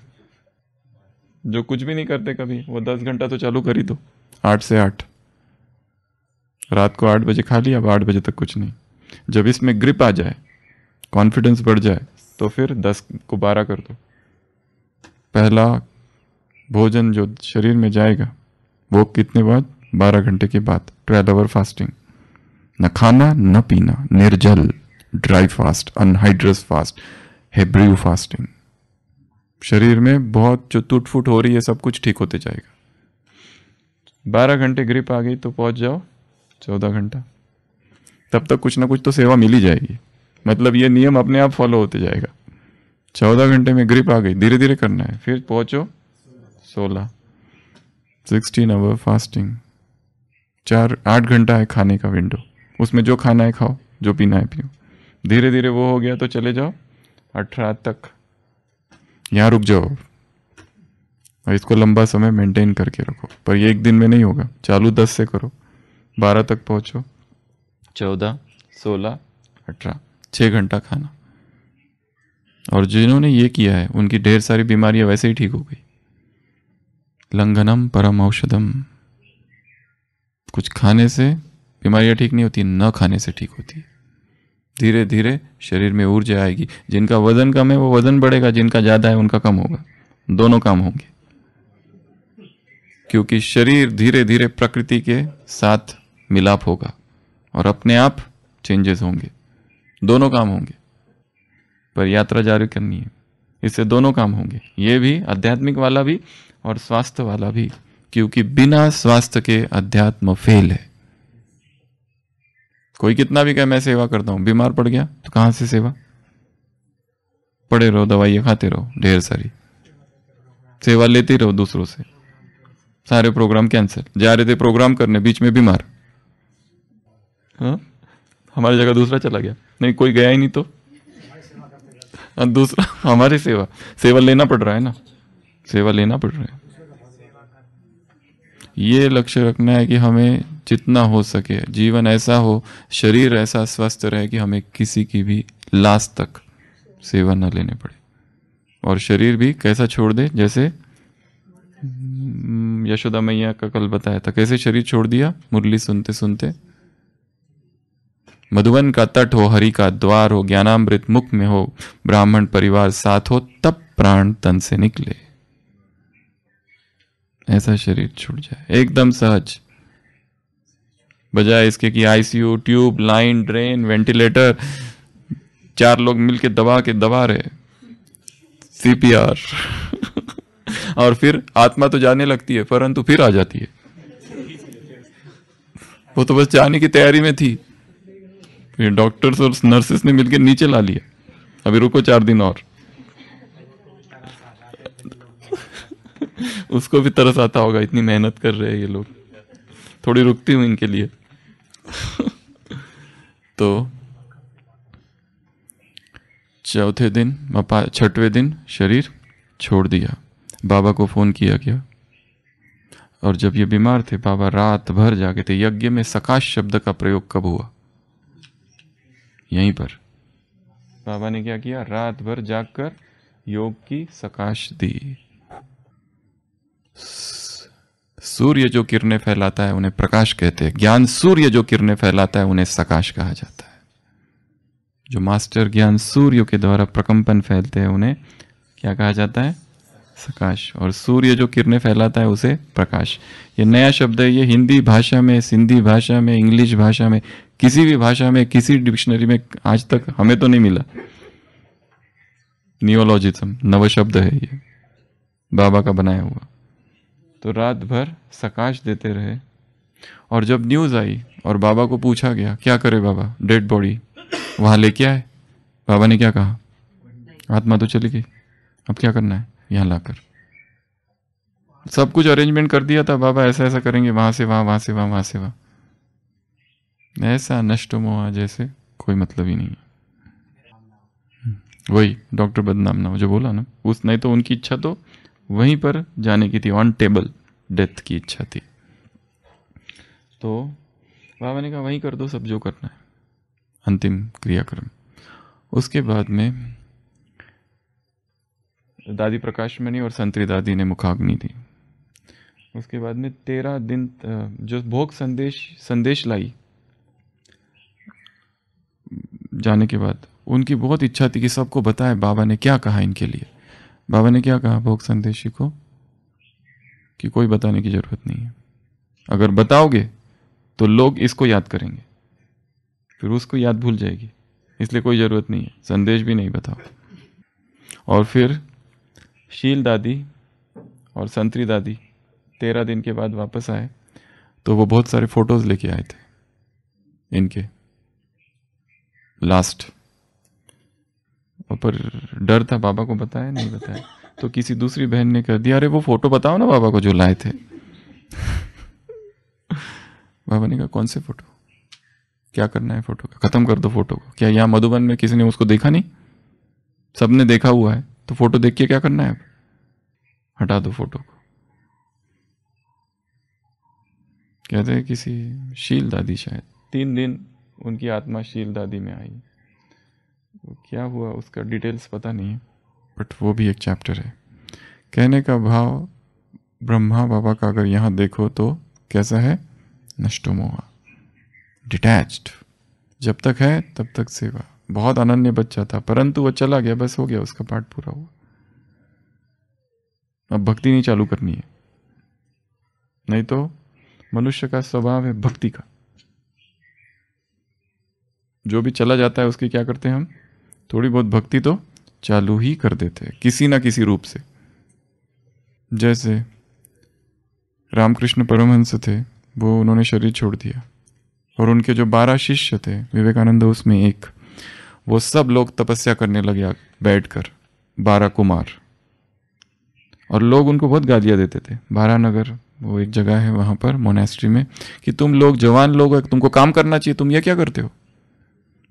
जो कुछ भी नहीं करते कभी वो दस घंटा तो चालू कर ही दो आठ से आठ रात को आठ बजे खा लिया अब आठ बजे तक कुछ नहीं जब इसमें ग्रिप आ जाए कॉन्फिडेंस बढ़ जाए तो फिर दस को बारह कर दो पहला भोजन जो शरीर में जाएगा वो कितने बाद बारह घंटे के बाद ट्वेल्व आवर फास्टिंग न खाना न पीना निर्जल dry fast anhydrous fast Hebrew fasting शरीर में बहुत जो टूट फूट हो रही है सब कुछ ठीक होते जाएगा बारह घंटे ग्रिप आ गई तो पहुंच जाओ चौदह घंटा तब तक कुछ ना कुछ तो सेवा मिल ही जाएगी मतलब ये नियम अपने आप फॉलो होते जाएगा चौदह घंटे में ग्रिप आ गई धीरे धीरे करना है फिर पहुंचो सोलह सिक्सटीन आवर फास्टिंग चार आठ घंटा है खाने का विंडो उसमें जो खाना है खाओ जो पीना है पियो धीरे धीरे वो हो गया तो चले जाओ अठारह तक यहाँ रुक जाओ और इसको लंबा समय मेंटेन करके रखो पर ये एक दिन में नहीं होगा चालू दस से करो बारह तक पहुँचो चौदह सोलह अठारह छः घंटा खाना और जिन्होंने ये किया है उनकी ढेर सारी बीमारियां वैसे ही ठीक हो गई लंघनम परम औषधम कुछ खाने से बीमारियां ठीक नहीं होती न खाने से ठीक होती धीरे धीरे शरीर में ऊर्जा आएगी जिनका वजन कम है वो वजन बढ़ेगा जिनका ज़्यादा है उनका कम होगा दोनों काम होंगे क्योंकि शरीर धीरे धीरे प्रकृति के साथ मिलाप होगा और अपने आप चेंजेस होंगे दोनों काम होंगे पर यात्रा जारी करनी है इससे दोनों काम होंगे ये भी आध्यात्मिक वाला भी और स्वास्थ्य वाला भी क्योंकि बिना स्वास्थ्य के अध्यात्म फेल है कोई कितना भी कहे मैं सेवा करता हूं बीमार पड़ गया तो कहां से सेवा पड़े रहो दवाइया खाते रहो ढेर सारी सेवा लेते रहो दूसरों से सारे प्रोग्राम कैंसिल जा रहे थे प्रोग्राम करने बीच में बीमार हाँ? हमारी जगह दूसरा चला गया नहीं कोई गया ही नहीं तो हाँ, दूसरा हमारी सेवा सेवा लेना पड़ रहा है ना सेवा लेना पड़ रहा है ये लक्ष्य रखना है कि हमें जितना हो सके जीवन ऐसा हो शरीर ऐसा स्वस्थ रहे कि हमें किसी की भी लास्ट तक सेवा न लेने पड़े और शरीर भी कैसा छोड़ दे जैसे यशोदा मैया का कल बताया था कैसे शरीर छोड़ दिया मुरली सुनते सुनते मधुबन का तट हो हरि का द्वार हो ज्ञानामृत मुख में हो ब्राह्मण परिवार साथ हो तब प्राण तन से निकले ऐसा शरीर छूट जाए एकदम सहज बजाय इसके कि ICU tube line drain ventilator चार लोग मिलके दबा के दबा रहे सीपीआर [LAUGHS] और फिर आत्मा तो जाने लगती है परंतु फिर आ जाती है वो तो बस जाने की तैयारी में थी ये डॉक्टर्स और नर्सेस ने मिलकर नीचे ला लिया अभी रुको चार दिन और [LAUGHS] उसको भी तरस आता होगा इतनी मेहनत कर रहे हैं ये लोग थोड़ी रुकती हूँ इनके लिए [LAUGHS] तो चौथे दिन छठवें दिन शरीर छोड़ दिया बाबा को फ़ोन किया क्या और जब ये बीमार थे बाबा रात भर जागे थे यज्ञ में सकाश शब्द का प्रयोग कब हुआ यहीं पर बाबा ने क्या किया रात भर जागकर योग की सकाश दी सूर्य जो किरणें फैलाता है उन्हें प्रकाश कहते हैं ज्ञान सूर्य जो किरणें फैलाता है उन्हें सकाश कहा जाता है जो मास्टर ज्ञान सूर्य के द्वारा प्रकंपन फैलते हैं उन्हें क्या कहा जाता है सकाश और सूर्य जो किरणें फैलाता है उसे प्रकाश ये नया शब्द है ये हिंदी भाषा में सिंधी भाषा में इंग्लिश भाषा में किसी भी भाषा में किसी डिक्शनरी में आज तक हमें तो नहीं मिला नियोलॉजिज्म नव शब्द है ये बाबा का बनाया हुआ तो रात भर सकाश देते रहे और जब न्यूज आई और बाबा को पूछा गया क्या करे बाबा डेड बॉडी वहां लेके आए बाबा ने क्या कहा आत्मा तो चली गई अब क्या करना है यहाँ लाकर सब कुछ अरेंजमेंट कर दिया था बाबा ऐसा ऐसा करेंगे वहां से वहां वहां से वहां वहां से वहां ऐसा नष्ट मोहा जैसे कोई मतलब ही नहीं है वही डॉक्टर बदनाम ना जो बोला ना उस नहीं तो उनकी इच्छा तो वहीं पर जाने की थी ऑन टेबल डेथ की इच्छा थी तो बाबा ने कहा वहीं कर दो सब जो करना है अंतिम क्रियाक्रम उसके बाद में दादी प्रकाश और संतरी दादी ने मुखाग्नि दी उसके बाद में तेरह दिन जो भोग संदेश संदेश लाई जाने के बाद उनकी बहुत इच्छा थी कि सबको बताए बाबा ने क्या कहा इनके लिए बाबा ने क्या कहा भोग संदेशी को कि कोई बताने की जरूरत नहीं है अगर बताओगे तो लोग इसको याद करेंगे फिर उसको याद भूल जाएगी इसलिए कोई ज़रूरत नहीं है संदेश भी नहीं बताओ और फिर शील दादी और संतरी दादी तेरह दिन के बाद वापस आए तो वो बहुत सारे फ़ोटोज़ लेके आए थे इनके लास्ट पर डर था बाबा को बताया नहीं बताया तो किसी दूसरी बहन ने कर दिया अरे वो फोटो बताओ ना बाबा को जो लाए थे बाबा ने कहा कौन से फोटो क्या करना है फोटो का खत्म कर दो फोटो को क्या यहाँ मधुबन में किसी ने उसको देखा नहीं सबने देखा हुआ है तो फोटो देख के क्या करना है हटा दो फोटो को कहते हैं किसी शील दादी शायद तीन दिन उनकी आत्मा शील दादी में आई तो क्या हुआ उसका डिटेल्स पता नहीं है बट वो भी एक चैप्टर है कहने का भाव ब्रह्मा बाबा का अगर यहाँ देखो तो कैसा है मोहा डिटैच्ड जब तक है तब तक सेवा बहुत अनन्य बच्चा था परंतु वह चला गया बस हो गया उसका पाठ पूरा हुआ अब भक्ति नहीं चालू करनी है नहीं तो मनुष्य का स्वभाव है भक्ति का जो भी चला जाता है उसकी क्या करते हैं हम थोड़ी बहुत भक्ति तो चालू ही कर देते हैं किसी ना किसी रूप से जैसे रामकृष्ण परमहंस थे वो उन्होंने शरीर छोड़ दिया और उनके जो बारह शिष्य थे विवेकानंद उसमें एक वो सब लोग तपस्या करने लगे बैठ कर बारह कुमार और लोग उनको बहुत गालियाँ देते थे बारह नगर वो एक जगह है वहाँ पर मोनेस्ट्री में कि तुम लोग जवान लोग तुमको काम करना चाहिए तुम ये क्या करते हो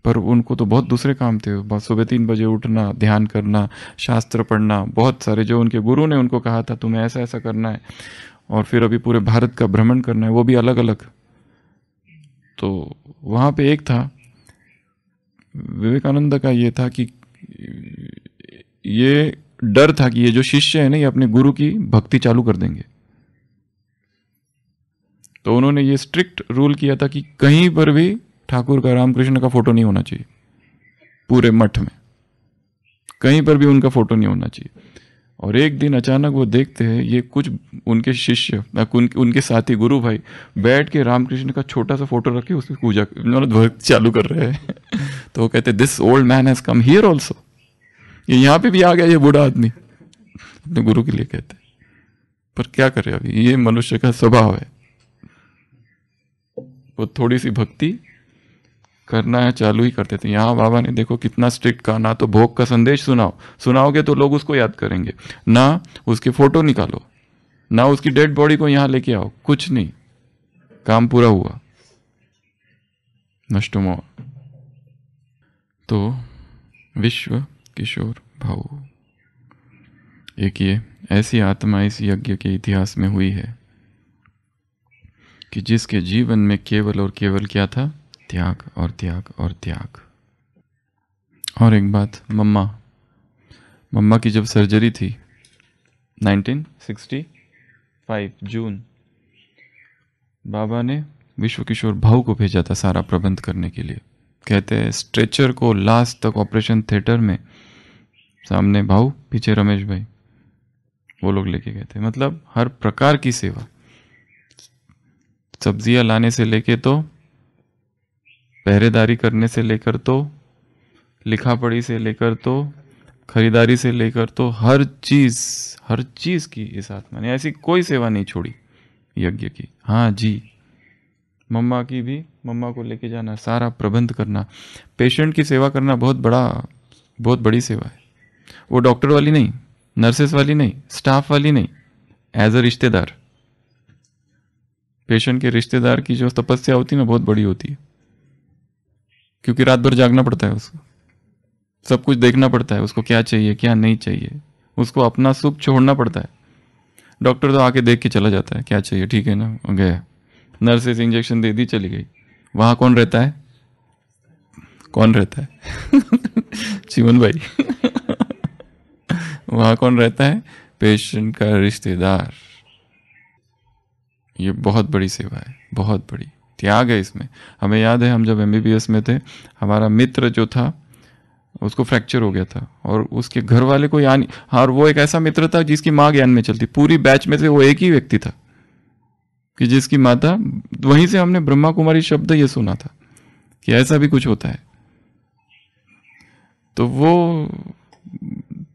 पर उनको तो बहुत दूसरे काम थे सुबह तीन बजे उठना ध्यान करना शास्त्र पढ़ना बहुत सारे जो उनके गुरु ने उनको कहा था तुम्हें ऐसा ऐसा करना है और फिर अभी पूरे भारत का भ्रमण करना है वो भी अलग अलग तो वहाँ पे एक था विवेकानंद का ये था कि ये डर था कि ये जो शिष्य है ना ये अपने गुरु की भक्ति चालू कर देंगे तो उन्होंने ये स्ट्रिक्ट रूल किया था कि कहीं पर भी ठाकुर का रामकृष्ण का फोटो नहीं होना चाहिए पूरे मठ में कहीं पर भी उनका फोटो नहीं होना चाहिए और एक दिन अचानक वो देखते हैं ये कुछ उनके शिष्य उनके साथी गुरु भाई बैठ के रामकृष्ण का छोटा सा फोटो रखे उसकी पूजा भक्त मतलब चालू कर रहे हैं [LAUGHS] तो वो कहते this old man has come here also ये यहाँ पे भी आ गया ये बूढ़ा आदमी अपने गुरु के लिए कहते पर क्या करे अभी ये मनुष्य का स्वभाव है वो थोड़ी सी भक्ति करना है चालू ही करते थे यहाँ बाबा ने देखो कितना स्ट्रिक्ट कहा ना तो भोग का संदेश सुनाओ सुनाओगे तो लोग उसको याद करेंगे ना उसकी फोटो निकालो ना उसकी डेड बॉडी को यहाँ लेके आओ कुछ नहीं काम पूरा हुआ नष्ट तो विश्व किशोर भाऊ एक ये ऐसी आत्मा इस यज्ञ के इतिहास में हुई है कि जिसके जीवन में केवल और केवल क्या था त्याग और त्याग और त्याग और एक बात मम्मा मम्मा की जब सर्जरी थी 1965 जून बाबा ने विश्व किशोर भाऊ को भेजा था सारा प्रबंध करने के लिए कहते हैं स्ट्रेचर को लास्ट तक ऑपरेशन थिएटर में सामने भाऊ पीछे रमेश भाई वो लोग लेके गए थे मतलब हर प्रकार की सेवा सब्जियां लाने से लेके तो पहरेदारी करने से लेकर तो लिखा पढ़ी से लेकर तो खरीदारी से लेकर तो हर चीज़ हर चीज़ की इस आत्मा ने ऐसी कोई सेवा नहीं छोड़ी यज्ञ की हाँ जी मम्मा की भी मम्मा को लेके जाना सारा प्रबंध करना पेशेंट की सेवा करना बहुत बड़ा बहुत बड़ी सेवा है वो डॉक्टर वाली नहीं नर्सेस वाली नहीं स्टाफ वाली नहीं एज अ रिश्तेदार पेशेंट के रिश्तेदार की जो तपस्या होती है ना बहुत बड़ी होती है क्योंकि रात भर जागना पड़ता है उसको सब कुछ देखना पड़ता है उसको क्या चाहिए क्या नहीं चाहिए उसको अपना सुख छोड़ना पड़ता है डॉक्टर तो आके देख के चला जाता है क्या चाहिए ठीक है ना गया नर्सेस इंजेक्शन दे दी चली गई वहाँ कौन रहता है कौन रहता है [LAUGHS] चिमन भाई [LAUGHS] वहाँ कौन रहता है पेशेंट का रिश्तेदार ये बहुत बड़ी सेवा है बहुत बड़ी त्याग है इसमें हमें याद है हम जब एम में थे हमारा मित्र जो था उसको फ्रैक्चर हो गया था और उसके घर वाले को यानी और वो एक ऐसा मित्र था जिसकी माँ ज्ञान में चलती पूरी बैच में से वो एक ही व्यक्ति था कि जिसकी माता वहीं से हमने ब्रह्मा कुमारी शब्द ये सुना था कि ऐसा भी कुछ होता है तो वो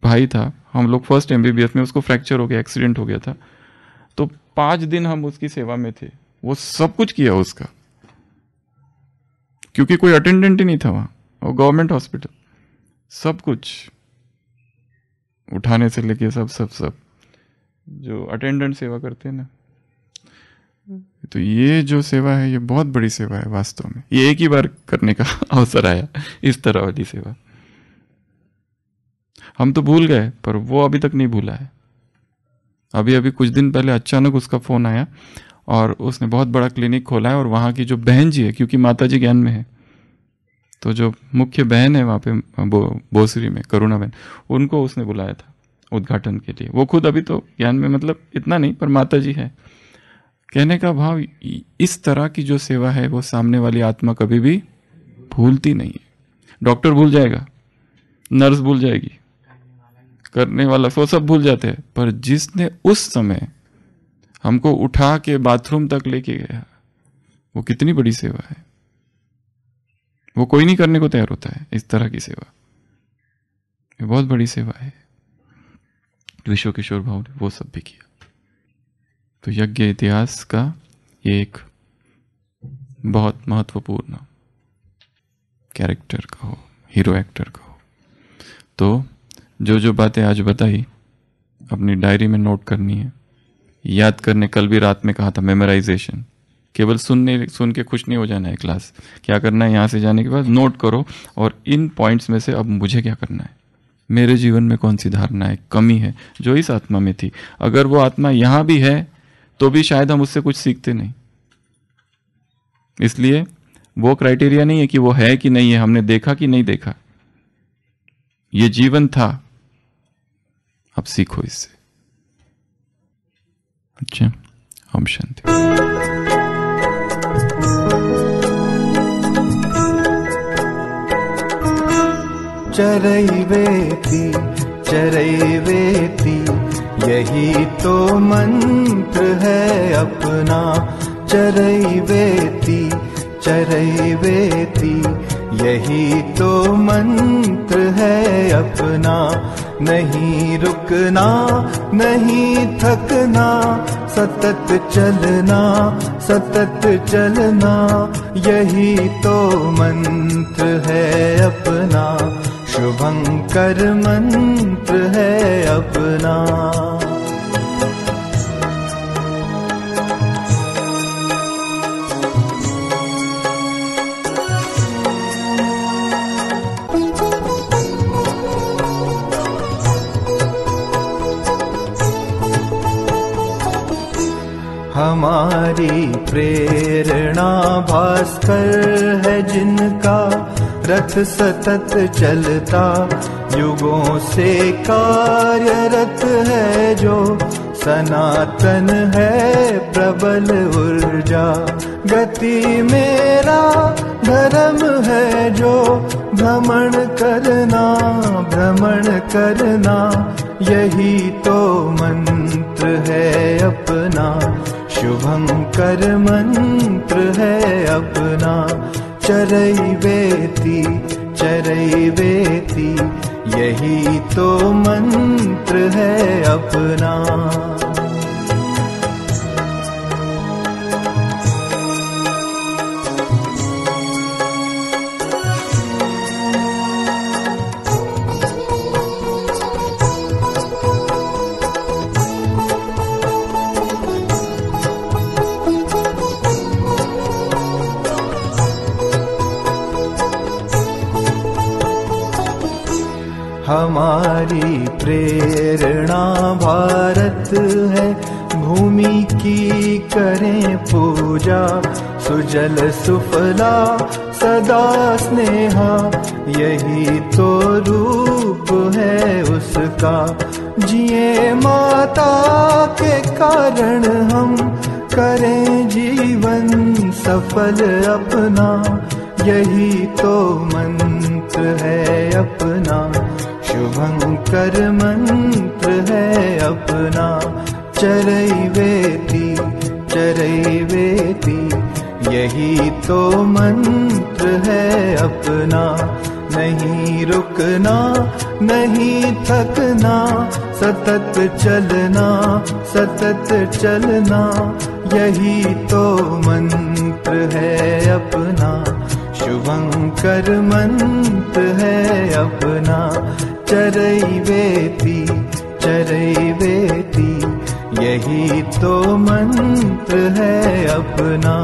भाई था हम लोग फर्स्ट एम में उसको फ्रैक्चर हो गया एक्सीडेंट हो गया था तो पाँच दिन हम उसकी सेवा में थे वो सब कुछ किया उसका क्योंकि कोई अटेंडेंट ही नहीं था वहां और गवर्नमेंट हॉस्पिटल सब कुछ उठाने से लेके सब सब सब जो अटेंडेंट सेवा करते हैं ना तो ये जो सेवा है ये बहुत बड़ी सेवा है वास्तव में ये एक ही बार करने का [LAUGHS] अवसर आया इस तरह वाली सेवा हम तो भूल गए पर वो अभी तक नहीं भूला है अभी अभी कुछ दिन पहले अचानक उसका फोन आया और उसने बहुत बड़ा क्लिनिक खोला है और वहाँ की जो बहन जी है क्योंकि माता जी ज्ञान में है तो जो मुख्य बहन है वहाँ पे बो, बोसरी में करुणा बहन उनको उसने बुलाया था उद्घाटन के लिए वो खुद अभी तो ज्ञान में मतलब इतना नहीं पर माता जी है कहने का भाव इस तरह की जो सेवा है वो सामने वाली आत्मा कभी भी भूलती नहीं है डॉक्टर भूल जाएगा नर्स भूल जाएगी करने वाला वो सब भूल जाते हैं पर जिसने उस समय हमको उठा के बाथरूम तक लेके गया वो कितनी बड़ी सेवा है वो कोई नहीं करने को तैयार होता है इस तरह की सेवा ये बहुत बड़ी सेवा है विश्व किशोर भाव ने वो सब भी किया तो यज्ञ इतिहास का ये एक बहुत महत्वपूर्ण कैरेक्टर का हो हीरो एक्टर का हो तो जो जो बातें आज बताई अपनी डायरी में नोट करनी है याद करने कल भी रात में कहा था मेमोराइजेशन केवल सुनने सुन के खुश नहीं हो जाना है क्लास क्या करना है यहाँ से जाने के बाद नोट करो और इन पॉइंट्स में से अब मुझे क्या करना है मेरे जीवन में कौन सी धारणा है कमी है जो इस आत्मा में थी अगर वो आत्मा यहाँ भी है तो भी शायद हम उससे कुछ सीखते नहीं इसलिए वो क्राइटेरिया नहीं है कि वो है कि नहीं है हमने देखा कि नहीं देखा ये जीवन था अब सीखो इससे बच्चे ओम शांति चरई वेती यही तो मंत्र है अपना चरई वेती यही तो मंत्र है अपना नहीं रुकना नहीं थकना सतत चलना सतत चलना यही तो मंत्र है अपना शुभंकर मंत्र है अपना हमारी प्रेरणा भास्कर है जिनका रथ सतत चलता युगों से कार्यरत है जो सनातन है प्रबल ऊर्जा गति मेरा धर्म है जो भ्रमण करना भ्रमण करना यही तो मंत्र है अपना शुभंकर मंत्र है अपना चरई बेती चरई बेती यही तो मंत्र है अपना की करें पूजा सुजल सुफला सदा स्नेहा यही तो रूप है उसका जिए माता के कारण हम करें जीवन सफल अपना यही तो मंत्र है अपना शुभंकर मंत्र है अपना चरई यही तो मंत्र है अपना नहीं रुकना नहीं थकना सतत चलना सतत चलना यही तो मंत्र है अपना शुभंकर मंत्र है अपना चरई वेती चरई वेती यही तो मंत्र है अपना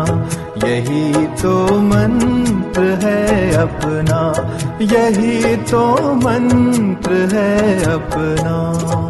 यही तो मंत्र है अपना यही तो मंत्र है अपना